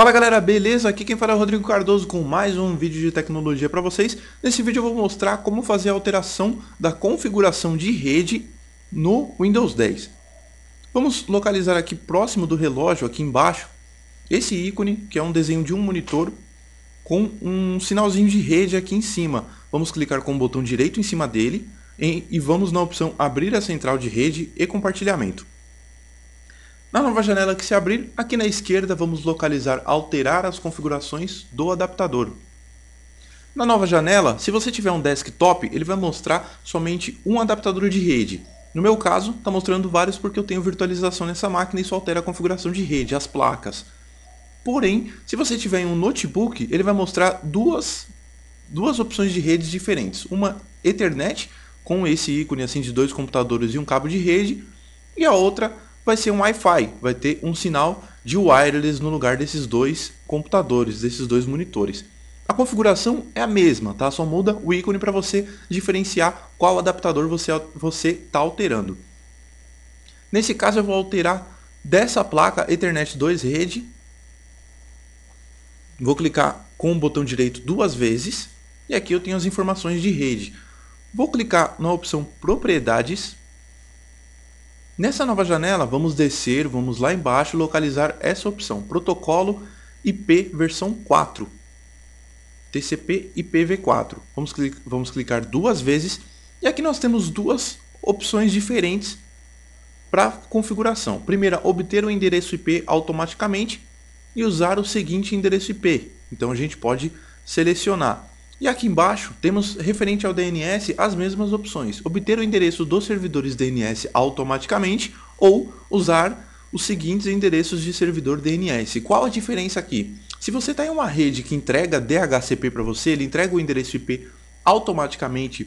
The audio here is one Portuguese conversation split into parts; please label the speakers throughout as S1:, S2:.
S1: Fala galera, beleza? Aqui quem fala é o Rodrigo Cardoso com mais um vídeo de tecnologia para vocês. Nesse vídeo eu vou mostrar como fazer a alteração da configuração de rede no Windows 10. Vamos localizar aqui próximo do relógio, aqui embaixo, esse ícone que é um desenho de um monitor com um sinalzinho de rede aqui em cima. Vamos clicar com o botão direito em cima dele e vamos na opção abrir a central de rede e compartilhamento. Na nova janela que se abrir, aqui na esquerda vamos localizar Alterar as configurações do adaptador. Na nova janela, se você tiver um desktop, ele vai mostrar somente um adaptador de rede. No meu caso, está mostrando vários porque eu tenho virtualização nessa máquina e isso altera a configuração de rede, as placas. Porém, se você tiver um notebook, ele vai mostrar duas, duas opções de redes diferentes. Uma Ethernet, com esse ícone assim de dois computadores e um cabo de rede, e a outra vai ser um Wi-Fi, vai ter um sinal de wireless no lugar desses dois computadores, desses dois monitores. A configuração é a mesma, tá? Só muda o ícone para você diferenciar qual adaptador você você tá alterando. Nesse caso eu vou alterar dessa placa Ethernet 2 rede. Vou clicar com o botão direito duas vezes e aqui eu tenho as informações de rede. Vou clicar na opção propriedades Nessa nova janela, vamos descer, vamos lá embaixo localizar essa opção, protocolo IP versão 4, TCP IPv4. Vamos, vamos clicar duas vezes e aqui nós temos duas opções diferentes para configuração. Primeira, obter o endereço IP automaticamente e usar o seguinte endereço IP. Então a gente pode selecionar e aqui embaixo temos, referente ao DNS, as mesmas opções. Obter o endereço dos servidores DNS automaticamente ou usar os seguintes endereços de servidor DNS. Qual a diferença aqui? Se você está em uma rede que entrega DHCP para você, ele entrega o endereço IP automaticamente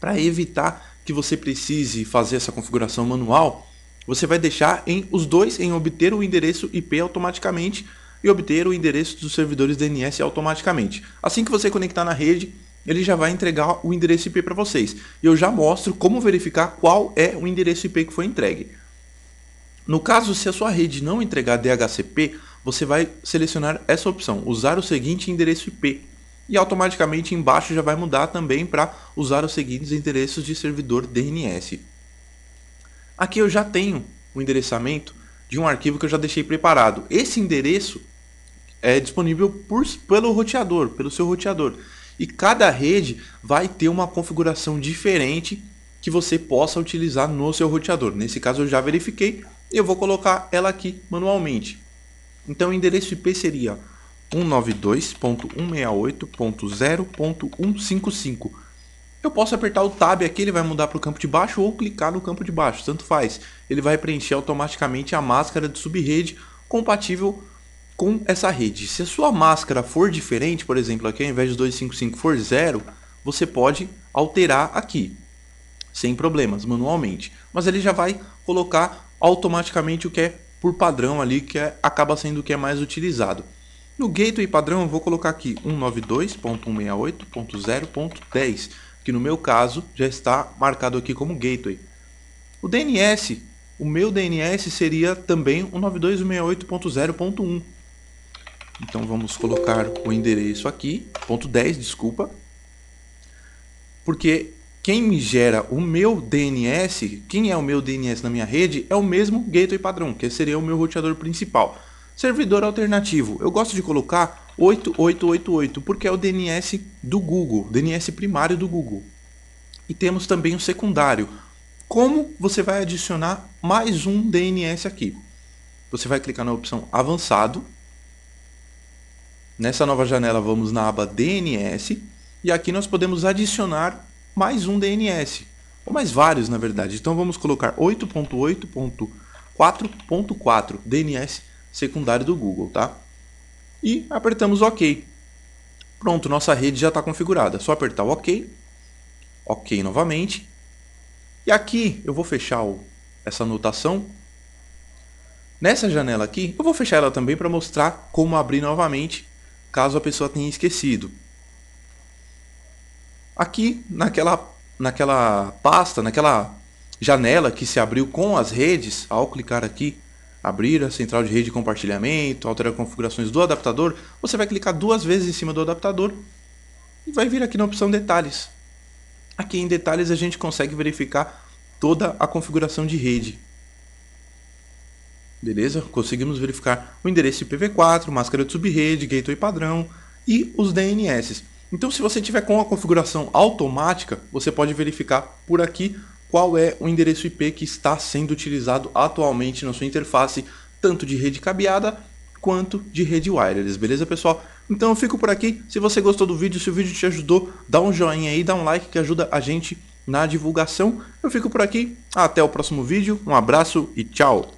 S1: para evitar que você precise fazer essa configuração manual, você vai deixar em os dois em obter o endereço IP automaticamente e obter o endereço dos servidores DNS automaticamente. Assim que você conectar na rede, ele já vai entregar o endereço IP para vocês. E eu já mostro como verificar qual é o endereço IP que foi entregue. No caso, se a sua rede não entregar DHCP, você vai selecionar essa opção, usar o seguinte endereço IP. E automaticamente embaixo já vai mudar também para usar os seguintes endereços de servidor DNS. Aqui eu já tenho o endereçamento de um arquivo que eu já deixei preparado. Esse endereço é disponível por, pelo roteador, pelo seu roteador. E cada rede vai ter uma configuração diferente que você possa utilizar no seu roteador. Nesse caso eu já verifiquei, eu vou colocar ela aqui manualmente. Então o endereço IP seria 192.168.0.155. Eu posso apertar o tab aqui, ele vai mudar para o campo de baixo ou clicar no campo de baixo, tanto faz. Ele vai preencher automaticamente a máscara de subrede compatível com essa rede. Se a sua máscara for diferente, por exemplo, aqui ao invés de 255 for 0, você pode alterar aqui, sem problemas, manualmente. Mas ele já vai colocar automaticamente o que é por padrão ali, que é, acaba sendo o que é mais utilizado. No gateway padrão, eu vou colocar aqui 192.168.0.10, que no meu caso já está marcado aqui como gateway. O DNS, o meu DNS seria também 192.168.0.1. Então vamos colocar o endereço aqui, ponto 10, desculpa. Porque quem me gera o meu DNS, quem é o meu DNS na minha rede, é o mesmo gateway padrão, que seria o meu roteador principal. Servidor alternativo, eu gosto de colocar 8888, porque é o DNS do Google, DNS primário do Google. E temos também o secundário. Como você vai adicionar mais um DNS aqui? Você vai clicar na opção avançado, Nessa nova janela vamos na aba DNS e aqui nós podemos adicionar mais um DNS, ou mais vários na verdade. Então vamos colocar 8.8.4.4 DNS secundário do Google, tá? E apertamos OK. Pronto, nossa rede já está configurada. É só apertar o OK, OK novamente. E aqui eu vou fechar o, essa anotação Nessa janela aqui, eu vou fechar ela também para mostrar como abrir novamente caso a pessoa tenha esquecido. Aqui naquela, naquela pasta, naquela janela que se abriu com as redes, ao clicar aqui, abrir a central de rede de compartilhamento, alterar configurações do adaptador, você vai clicar duas vezes em cima do adaptador e vai vir aqui na opção detalhes. Aqui em detalhes a gente consegue verificar toda a configuração de rede. Beleza? Conseguimos verificar o endereço IPv4, máscara de subrede, gateway padrão e os DNS. Então, se você tiver com a configuração automática, você pode verificar por aqui qual é o endereço IP que está sendo utilizado atualmente na sua interface, tanto de rede cabeada quanto de rede wireless, beleza pessoal? Então eu fico por aqui, se você gostou do vídeo, se o vídeo te ajudou, dá um joinha aí, dá um like que ajuda a gente na divulgação. Eu fico por aqui, até o próximo vídeo, um abraço e tchau!